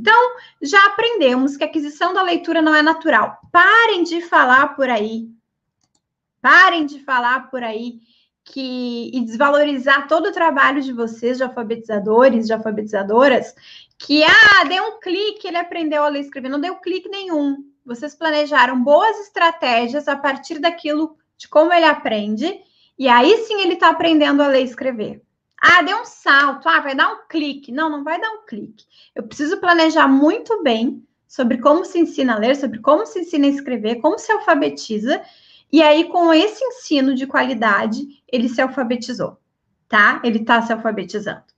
Então, já aprendemos que a aquisição da leitura não é natural. Parem de falar por aí. Parem de falar por aí que e desvalorizar todo o trabalho de vocês, de alfabetizadores, de alfabetizadoras, que ah, deu um clique, ele aprendeu a ler e escrever. Não deu clique nenhum. Vocês planejaram boas estratégias a partir daquilo de como ele aprende, e aí sim ele está aprendendo a ler e escrever. Ah, deu um salto. Ah, vai dar um clique. Não, não vai dar um clique. Eu preciso planejar muito bem sobre como se ensina a ler, sobre como se ensina a escrever, como se alfabetiza. E aí, com esse ensino de qualidade, ele se alfabetizou, tá? Ele está se alfabetizando.